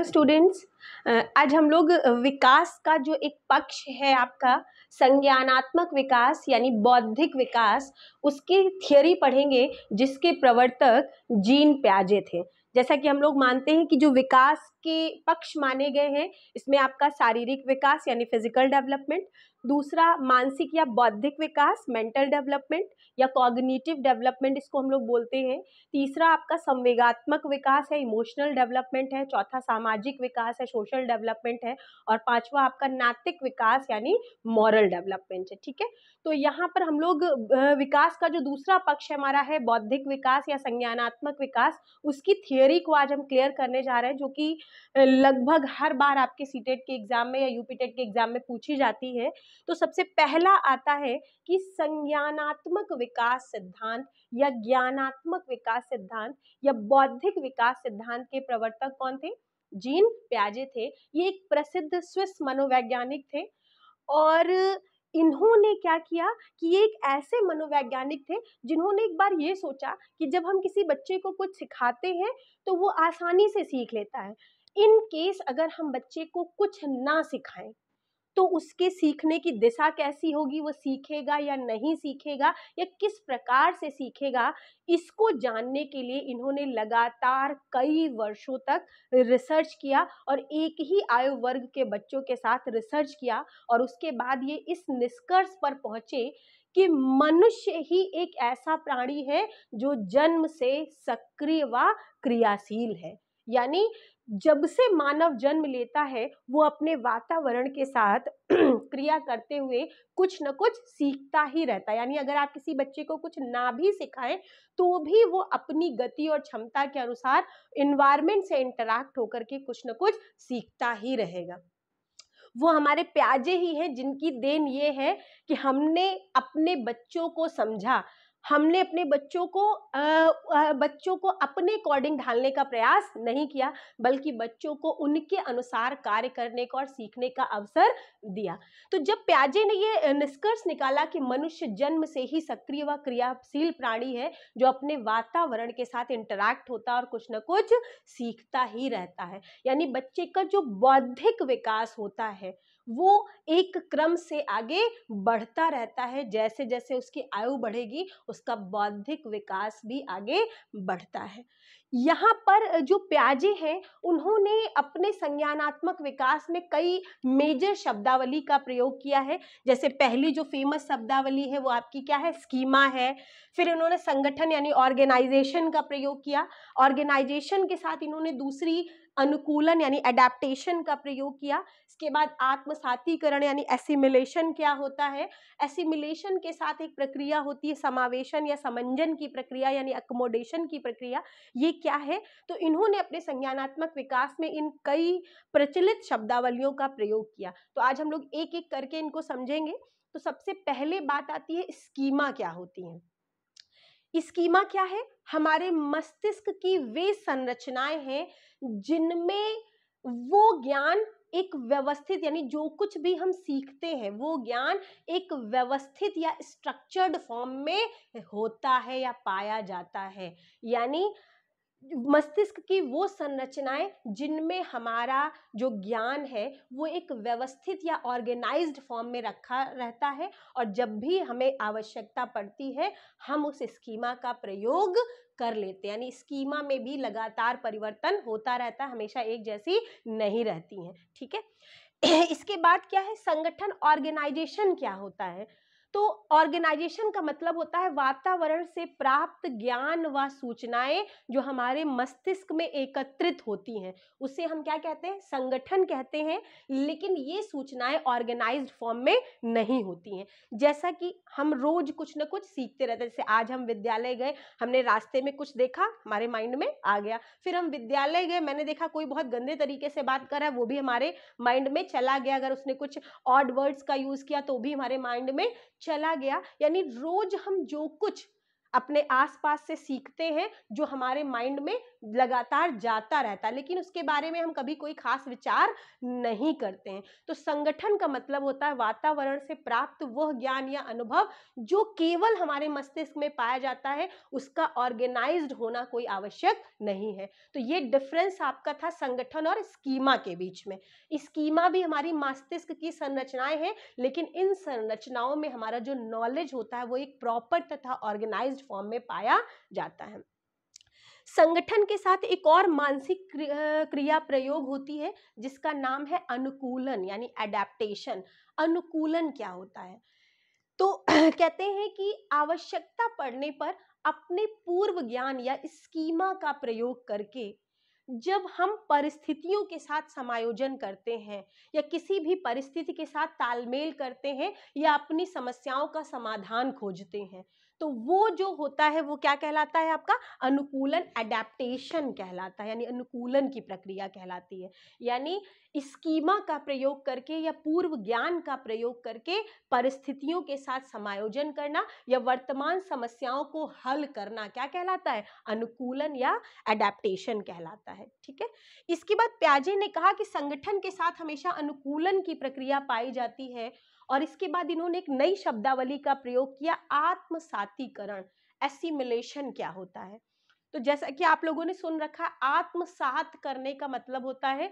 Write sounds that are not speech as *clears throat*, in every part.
hello students uh, आज हम लोग uh, विकास का जो एक पक्ष है आपका संज्ञानात्मक विकास यानी बौद्धिक विकास उसकी थियोरी पढ़ेंगे जिसके प्रवर्तक जीन प्याजे थे जैसा कि हम लोग मानते हैं कि जो विकास के पक्ष माने गए हैं इसमें आपका शारीरिक विकास यानी फिजिकल डेवलपमेंट दूसरा मानसिक या बौद्धिक विकास मेंटल डेवलपमेंट या कॉग्निटिव डेवलपमेंट इसको हम लोग बोलते हैं तीसरा आपका संवेगात्मक विकास है इमोशनल डेवलपमेंट है चौथा सामाजिक विकास है सोशल डेवलपमेंट है और पांचवा आपका नैतिक विकास यानी मॉरल डेवलपमेंट है ठीक है तो यहाँ पर हम लोग विकास का जो दूसरा पक्ष हमारा है बौद्धिक विकास या संज्ञानात्मक विकास उसकी थियोरी को आज हम क्लियर करने जा रहे हैं जो कि लगभग हर बार आपके सीटेट e के एग्जाम में या यूपीटेट e के एग्जाम में पूछी जाती है तो सबसे पहला आता है कि संज्ञानात्मक विकास सिद्धांत या ज्ञानात्मक विकास सिद्धांत या बौद्धिक विकास सिद्धांत के प्रवर्तक कौन थे जीन प्याजे थे ये एक प्रसिद्ध स्विस मनोवैज्ञानिक थे और इन्होंने क्या किया कि ये एक ऐसे मनोवैज्ञानिक थे जिन्होंने एक बार ये सोचा कि जब हम किसी बच्चे को कुछ सिखाते हैं तो वो आसानी से सीख लेता है इन केस अगर हम बच्चे को कुछ ना सिखाएं तो उसके सीखने की दिशा कैसी होगी वो सीखेगा या नहीं सीखेगा या किस प्रकार से सीखेगा इसको जानने के लिए इन्होंने लगातार कई वर्षों तक रिसर्च किया और एक ही आयु वर्ग के बच्चों के साथ रिसर्च किया और उसके बाद ये इस निष्कर्ष पर पहुंचे कि मनुष्य ही एक ऐसा प्राणी है जो जन्म से सक्रिय व क्रियाशील है यानी जब से मानव जन्म लेता है वो अपने वातावरण के साथ *clears throat* क्रिया करते हुए कुछ न कुछ सीखता ही रहता है यानी अगर आप किसी बच्चे को कुछ ना भी सिखाएं तो भी वो अपनी गति और क्षमता के अनुसार इन्वायरमेंट से इंटरेक्ट होकर के कुछ न कुछ सीखता ही रहेगा वो हमारे प्याजे ही हैं जिनकी देन ये है कि हमने अपने बच्चों को समझा हमने अपने बच्चों को आ, आ, बच्चों को अपने अकॉर्डिंग ढालने का प्रयास नहीं किया बल्कि बच्चों को उनके अनुसार कार्य करने का और सीखने का अवसर दिया तो जब प्याजे ने ये निष्कर्ष निकाला कि मनुष्य जन्म से ही सक्रिय व क्रियाशील प्राणी है जो अपने वातावरण के साथ इंटरैक्ट होता है और कुछ ना कुछ सीखता ही रहता है यानी बच्चे का जो बौद्धिक विकास होता है वो एक क्रम से आगे बढ़ता रहता है जैसे जैसे उसकी आयु बढ़ेगी उसका बौद्धिक विकास भी आगे बढ़ता है यहाँ पर जो प्याजे हैं उन्होंने अपने संज्ञानात्मक विकास में कई मेजर शब्दावली का प्रयोग किया है जैसे पहली जो फेमस शब्दावली है वो आपकी क्या है स्कीमा है फिर इन्होंने संगठन यानी ऑर्गेनाइजेशन का प्रयोग किया ऑर्गेनाइजेशन के साथ इन्होंने दूसरी अनुकूलन यानी एडेप्टेशन का प्रयोग किया इसके बाद आत्मसातीकरण यानी एसिमिलेशन क्या होता है एसिमिलेशन के साथ एक प्रक्रिया होती है समावेशन या समंजन की प्रक्रिया यानी अकोमोडेशन की प्रक्रिया ये क्या है तो इन्होंने अपने संज्ञानात्मक विकास में इन कई प्रचलित शब्दावलियों का प्रयोग किया तो आज हम लोग एक एक करके इनको समझेंगे तो सबसे पहले बात आती है स्कीमा क्या होती है स्कीमा क्या है हमारे मस्तिष्क की वे संरचनाएं हैं जिनमें वो ज्ञान एक व्यवस्थित यानी जो कुछ भी हम सीखते हैं वो ज्ञान एक व्यवस्थित या स्ट्रक्चर्ड फॉर्म में होता है या पाया जाता है यानी मस्तिष्क की वो संरचनाएं जिनमें हमारा जो ज्ञान है वो एक व्यवस्थित या ऑर्गेनाइज्ड फॉर्म में रखा रहता है और जब भी हमें आवश्यकता पड़ती है हम उस स्कीमा का प्रयोग कर लेते हैं यानी स्कीमा में भी लगातार परिवर्तन होता रहता है हमेशा एक जैसी नहीं रहती हैं ठीक है *clears throat* इसके बाद क्या है संगठन ऑर्गेनाइजेशन क्या होता है तो ऑर्गेनाइजेशन का मतलब होता है वातावरण से प्राप्त ज्ञान व सूचनाएं जो हमारे मस्तिष्क में एकत्रित होती हैं उसे हम क्या कहते हैं संगठन कहते हैं लेकिन ये सूचनाएं ऑर्गेनाइज्ड फॉर्म में नहीं होती हैं जैसा कि हम रोज कुछ ना कुछ सीखते रहते हैं जैसे आज हम विद्यालय गए हमने रास्ते में कुछ देखा हमारे माइंड में आ गया फिर हम विद्यालय गए मैंने देखा कोई बहुत गंदे तरीके से बात कर रहा है वो भी हमारे माइंड में चला गया अगर उसने कुछ ऑड वर्ड्स का यूज़ किया तो भी हमारे माइंड में चला गया यानी रोज हम जो कुछ अपने आसपास से सीखते हैं जो हमारे माइंड में लगातार जाता रहता है लेकिन उसके बारे में हम कभी कोई खास विचार नहीं करते हैं तो संगठन का मतलब होता है वातावरण से प्राप्त वह ज्ञान या अनुभव जो केवल हमारे मस्तिष्क में पाया जाता है उसका ऑर्गेनाइज्ड होना कोई आवश्यक नहीं है तो ये डिफरेंस आपका था संगठन और स्कीमा के बीच में स्कीमा भी हमारी मस्तिष्क की संरचनाएं हैं लेकिन इन संरचनाओं में हमारा जो नॉलेज होता है वो एक प्रॉपर तथा ऑर्गेनाइज ऑरेंज फॉर्म में पाया जाता है संगठन के साथ एक और मानसिक क्रिया प्रयोग होती है जिसका नाम है अनुकूलन यानी एडेप्टेशन अनुकूलन क्या होता है तो *clears throat* कहते हैं कि आवश्यकता पड़ने पर अपने पूर्व ज्ञान या स्कीमा का प्रयोग करके जब हम परिस्थितियों के साथ समायोजन करते हैं या किसी भी परिस्थिति के साथ तालमेल करते हैं या अपनी समस्याओं का समाधान खोजते हैं तो वो जो होता है वो क्या कहलाता है आपका अनुकूलन एडेप्टेशन कहलाता है यानी अनुकूलन की प्रक्रिया कहलाती है यानी स्कीमा का प्रयोग करके या पूर्व ज्ञान का प्रयोग करके परिस्थितियों के साथ समायोजन करना या वर्तमान समस्याओं को हल करना क्या कहलाता है अनुकूलन या एडेप्टेशन कहलाता है ठीक है इसके बाद प्याजे ने कहा कि संगठन के साथ हमेशा अनुकूलन की प्रक्रिया पाई जाती है और इसके बाद इन्होंने एक नई शब्दावली का प्रयोग किया आत्मसात जातिकरण एसिमिलेशन क्या होता है तो जैसा कि आप लोगों ने सुन रखा आत्मसात करने का मतलब होता है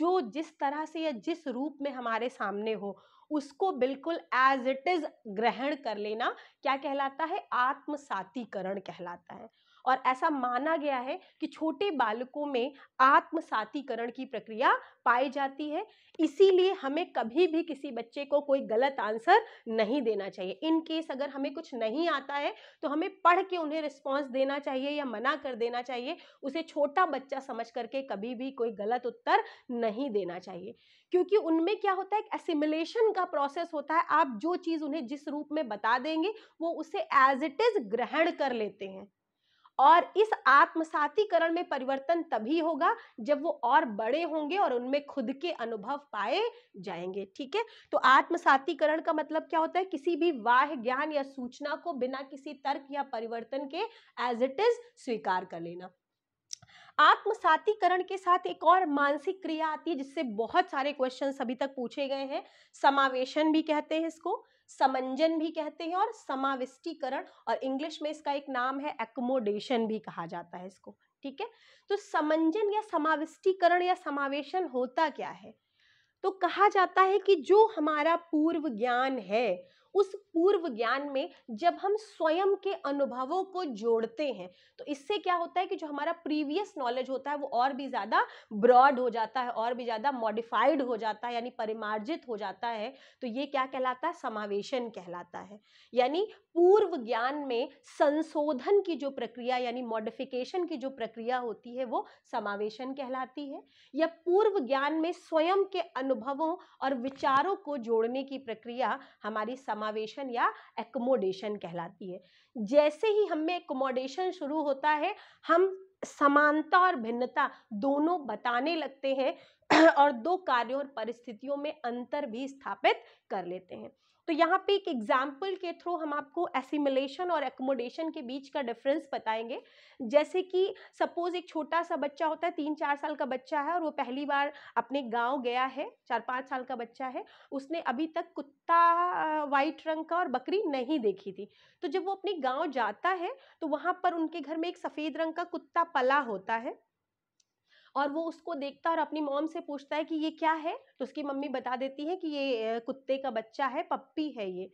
जो जिस तरह से या जिस रूप में हमारे सामने हो उसको बिल्कुल एज इट इज ग्रहण कर लेना क्या कहलाता है आत्मसातीकरण कहलाता है और ऐसा माना गया है कि छोटे बालकों में आत्मसातीकरण की प्रक्रिया पाई जाती है इसीलिए हमें कभी भी किसी बच्चे को कोई गलत आंसर नहीं देना चाहिए इन केस अगर हमें कुछ नहीं आता है तो हमें पढ़ के उन्हें रिस्पॉन्स देना चाहिए या मना कर देना चाहिए उसे छोटा बच्चा समझ करके कभी भी कोई गलत उत्तर नहीं देना चाहिए क्योंकि उनमें क्या होता है एसिमिलेशन का प्रोसेस होता है आप जो चीज़ उन्हें जिस रूप में बता देंगे वो उसे एज इट इज़ ग्रहण कर लेते हैं और इस आत्मसातीकरण में परिवर्तन तभी होगा जब वो और बड़े होंगे और उनमें खुद के अनुभव पाए जाएंगे ठीक है तो आत्मसातीकरण का मतलब क्या होता है किसी भी वाह ज्ञान या सूचना को बिना किसी तर्क या परिवर्तन के एज इट इज स्वीकार कर लेना आत्मसातीकरण के साथ एक और मानसिक क्रिया आती है जिससे बहुत सारे क्वेश्चन अभी तक पूछे गए हैं समावेशन भी कहते हैं इसको समंजन भी कहते हैं और समाविष्टीकरण और इंग्लिश में इसका एक नाम है एकोमोडेशन भी कहा जाता है इसको ठीक है तो समंजन या समाविष्टीकरण या समावेशन होता क्या है तो कहा जाता है कि जो हमारा पूर्व ज्ञान है उस पूर्व ज्ञान में जब हम स्वयं के अनुभवों को जोड़ते हैं तो इससे क्या होता है कि जो हमारा प्रीवियस नॉलेज होता है वो और भी ज़्यादा ब्रॉड हो जाता है और भी ज़्यादा मॉडिफाइड हो जाता है यानी परिमार्जित हो जाता है तो ये क्या कहलाता है समावेशन कहलाता है यानी पूर्व ज्ञान में संशोधन की जो प्रक्रिया यानी मॉडिफिकेशन की जो प्रक्रिया होती है वो समावेशन कहलाती है या पूर्व ज्ञान में स्वयं के अनुभवों और विचारों को जोड़ने की प्रक्रिया हमारी समावेशन या एकोमोडेशन कहलाती है जैसे ही हम में एकोमोडेशन शुरू होता है हम समानता और भिन्नता दोनों बताने लगते हैं और दो कार्यों और परिस्थितियों में अंतर भी स्थापित कर लेते हैं तो यहाँ पे एक एग्जाम्पल के थ्रू हम आपको एसिमिलेशन और एकोमोडेशन के बीच का डिफरेंस बताएंगे जैसे कि सपोज एक छोटा सा बच्चा होता है तीन चार साल का बच्चा है और वो पहली बार अपने गांव गया है चार पाँच साल का बच्चा है उसने अभी तक कुत्ता वाइट रंग का और बकरी नहीं देखी थी तो जब वो अपने गाँव जाता है तो वहाँ पर उनके घर में एक सफ़ेद रंग का कुत्ता पला होता है और वो उसको देखता और अपनी मॉम से पूछता है कि ये क्या है तो उसकी मम्मी बता देती है कि ये कुत्ते का बच्चा है पप्पी है ये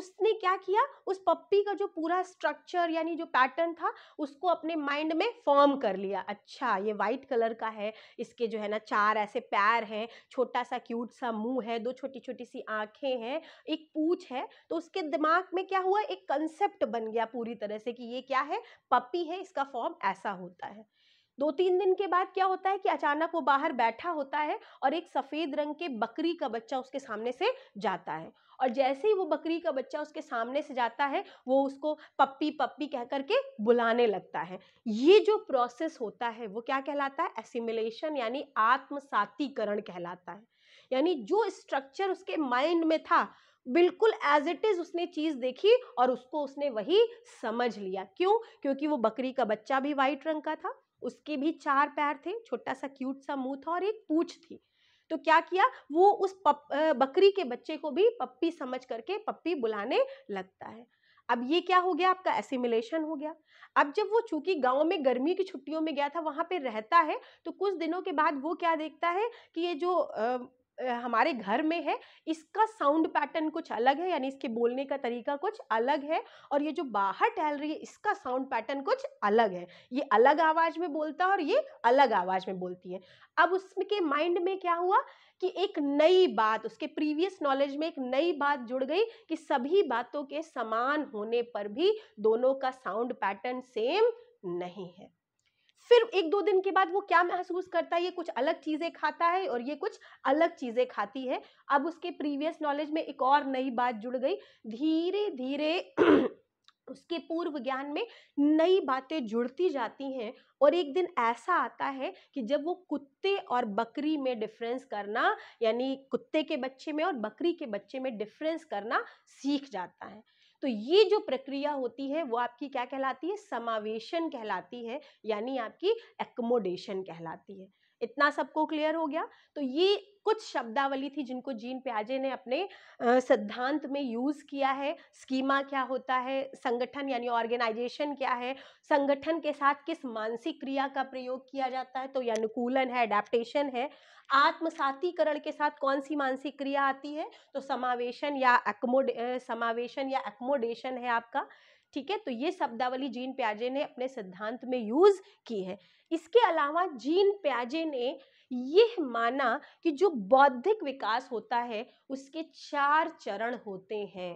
उसने क्या किया उस पप्पी का जो पूरा स्ट्रक्चर यानी जो पैटर्न था उसको अपने माइंड में फॉर्म कर लिया अच्छा ये वाइट कलर का है इसके जो है ना चार ऐसे पैर हैं छोटा सा क्यूट सा मुंह है दो छोटी छोटी सी आंखें हैं एक पूछ है तो उसके दिमाग में क्या हुआ एक कंसेप्ट बन गया पूरी तरह से कि ये क्या है पप्पी है इसका फॉर्म ऐसा होता है दो तीन दिन के बाद क्या होता है कि अचानक वो बाहर बैठा होता है और एक सफ़ेद रंग के बकरी का बच्चा उसके सामने से जाता है और जैसे ही वो बकरी का बच्चा उसके सामने से जाता है वो उसको पप्पी पप्पी कह करके बुलाने लगता है ये जो प्रोसेस होता है वो क्या कहलाता है एसिमिलेशन यानी आत्मसातीकरण कहलाता है यानी जो स्ट्रक्चर उसके माइंड में था बिल्कुल एज इट इज उसने चीज देखी और उसको उसने वही समझ लिया क्यों क्योंकि वो बकरी का बच्चा भी वाइट रंग का था उसके भी चार पैर थे छोटा सा क्यूट सा मुंह था और एक पूछ थी तो क्या किया वो उस पप, बकरी के बच्चे को भी पप्पी समझ करके पप्पी बुलाने लगता है अब ये क्या हो गया आपका एसिमिलेशन हो गया अब जब वो चूंकि गांव में गर्मी की छुट्टियों में गया था वहां पे रहता है तो कुछ दिनों के बाद वो क्या देखता है कि ये जो हमारे घर में है इसका साउंड पैटर्न कुछ अलग है यानी इसके बोलने का तरीका कुछ अलग है और ये जो बाहर टहल रही है इसका साउंड पैटर्न कुछ अलग है ये अलग आवाज़ में बोलता है और ये अलग आवाज़ में बोलती है अब उसके माइंड में क्या हुआ कि एक नई बात उसके प्रीवियस नॉलेज में एक नई बात जुड़ गई कि सभी बातों के समान होने पर भी दोनों का साउंड पैटर्न सेम नहीं है फिर एक दो दिन के बाद वो क्या महसूस करता है ये कुछ अलग चीज़ें खाता है और ये कुछ अलग चीज़ें खाती है अब उसके प्रीवियस नॉलेज में एक और नई बात जुड़ गई धीरे धीरे *clears throat* उसके पूर्व ज्ञान में नई बातें जुड़ती जाती हैं और एक दिन ऐसा आता है कि जब वो कुत्ते और बकरी में डिफरेंस करना यानी कुत्ते के बच्चे में और बकरी के बच्चे में डिफरेंस करना सीख जाता है तो ये जो प्रक्रिया होती है वो आपकी क्या कहलाती है समावेशन कहलाती है यानी आपकी एकोमोडेशन कहलाती है इतना सबको क्लियर हो गया तो ये कुछ शब्दावली थी जिनको जीन प्याजे ने अपने सिद्धांत में यूज़ किया है स्कीमा क्या होता है संगठन यानी ऑर्गेनाइजेशन क्या है संगठन के साथ किस मानसिक क्रिया का प्रयोग किया जाता है तो यह अनुकूलन है अडेप्टेशन है आत्मसातीकरण के साथ कौन सी मानसिक क्रिया आती है तो समावेशन या एकमोड समावेशन या एकमोडेशन है आपका ठीक है तो ये शब्दावली जीन प्याजे ने अपने सिद्धांत में यूज की है इसके अलावा जीन प्याजे ने यह माना कि जो बौद्धिक विकास होता है उसके चार चरण होते हैं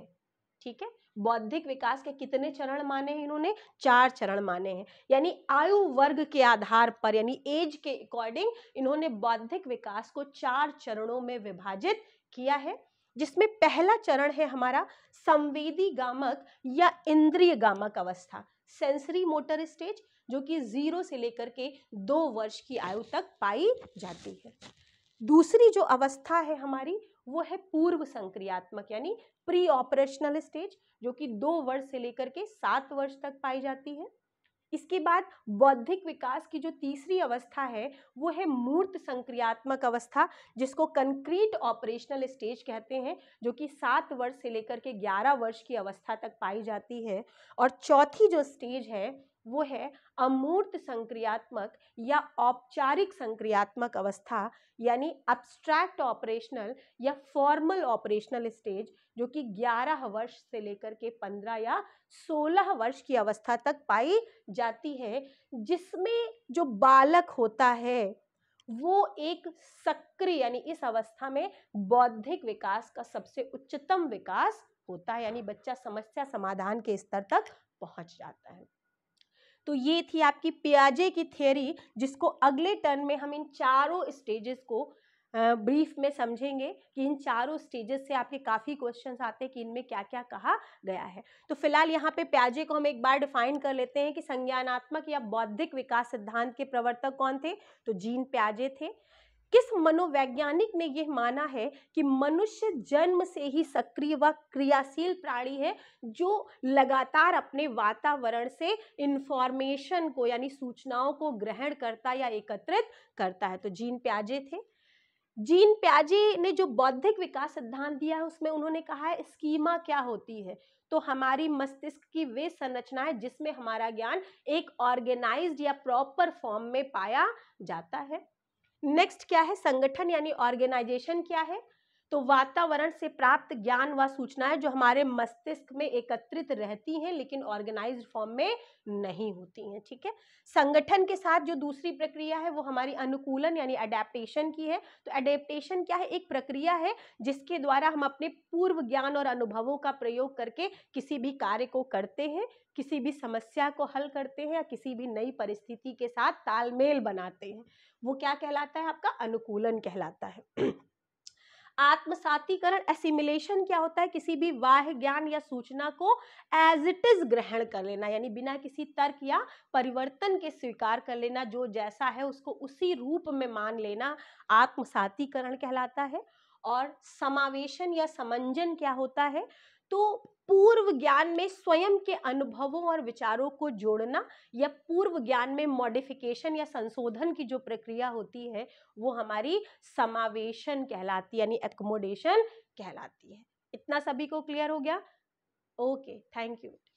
ठीक है बौद्धिक विकास के कितने चरण माने हैं इन्होंने चार चरण माने हैं यानी आयु वर्ग के आधार पर यानी एज के अकॉर्डिंग इन्होंने बौद्धिक विकास को चार चरणों में विभाजित किया है जिसमें पहला चरण है हमारा संवेदी गामक या इंद्रिय गामक अवस्था सेंसरी मोटर स्टेज जो कि जीरो से लेकर के दो वर्ष की आयु तक पाई जाती है दूसरी जो अवस्था है हमारी वो है पूर्व संक्रियात्मक यानी प्री ऑपरेशनल स्टेज जो कि दो वर्ष से लेकर के सात वर्ष तक पाई जाती है इसके बाद बौद्धिक विकास की जो तीसरी अवस्था है वो है मूर्त संक्रियात्मक अवस्था जिसको कंक्रीट ऑपरेशनल स्टेज कहते हैं जो कि सात वर्ष से लेकर के ग्यारह वर्ष की अवस्था तक पाई जाती है और चौथी जो स्टेज है वो है अमूर्त संक्रियात्मक या औपचारिक संक्रियात्मक अवस्था यानी अब्स्ट्रैक्ट ऑपरेशनल या फॉर्मल ऑपरेशनल स्टेज जो कि 11 वर्ष से लेकर के 15 या 16 वर्ष की अवस्था तक पाई जाती है जिसमें जो बालक होता है वो एक सक्रिय यानी इस अवस्था में बौद्धिक विकास का सबसे उच्चतम विकास होता है यानी बच्चा समस्या समाधान के स्तर तक पहुंच जाता है तो ये थी आपकी पियाजे की थियोरी जिसको अगले टर्न में हम इन चारों स्टेजेस को ब्रीफ में समझेंगे कि इन चारों स्टेजेस से आपके काफ़ी क्वेश्चंस आते हैं कि इनमें क्या क्या कहा गया है तो फिलहाल यहाँ पे प्याजे को हम एक बार डिफाइन कर लेते हैं कि संज्ञानात्मक या बौद्धिक विकास सिद्धांत के प्रवर्तक कौन थे तो जीन प्याजे थे किस मनोवैज्ञानिक ने यह माना है कि मनुष्य जन्म से ही सक्रिय व क्रियाशील प्राणी है जो लगातार अपने वातावरण से इंफॉर्मेशन को यानी सूचनाओं को ग्रहण करता या एकत्रित करता है तो जीन प्याजे थे जीन प्याजे ने जो बौद्धिक विकास सिद्धांत दिया है उसमें उन्होंने कहा है स्कीमा क्या होती है तो हमारी मस्तिष्क की वे संरचनाएं जिसमें हमारा ज्ञान एक ऑर्गेनाइज्ड या प्रॉपर फॉर्म में पाया जाता है नेक्स्ट क्या है संगठन यानी ऑर्गेनाइजेशन क्या है तो वातावरण से प्राप्त ज्ञान व सूचनाएं जो हमारे मस्तिष्क में एकत्रित रहती हैं लेकिन ऑर्गेनाइज्ड फॉर्म में नहीं होती हैं ठीक है संगठन के साथ जो दूसरी प्रक्रिया है वो हमारी अनुकूलन यानी अडेप्टेशन की है तो अडेप्टेशन क्या है एक प्रक्रिया है जिसके द्वारा हम अपने पूर्व ज्ञान और अनुभवों का प्रयोग करके किसी भी कार्य को करते हैं किसी भी समस्या को हल करते हैं या किसी भी नई परिस्थिति के साथ तालमेल बनाते हैं वो क्या कहलाता है आपका अनुकूलन कहलाता है आत्मसातीकरण एसिमिलेशन क्या होता है किसी भी वाह्य ज्ञान या सूचना को एज इट इज ग्रहण कर लेना यानी बिना किसी तर्क या परिवर्तन के स्वीकार कर लेना जो जैसा है उसको उसी रूप में मान लेना आत्मसातीकरण कहलाता है और समावेशन या समंजन क्या होता है तो पूर्व ज्ञान में स्वयं के अनुभवों और विचारों को जोड़ना या पूर्व ज्ञान में मॉडिफिकेशन या संशोधन की जो प्रक्रिया होती है वो हमारी समावेशन कहलाती है यानी एकोमोडेशन कहलाती है इतना सभी को क्लियर हो गया ओके थैंक यू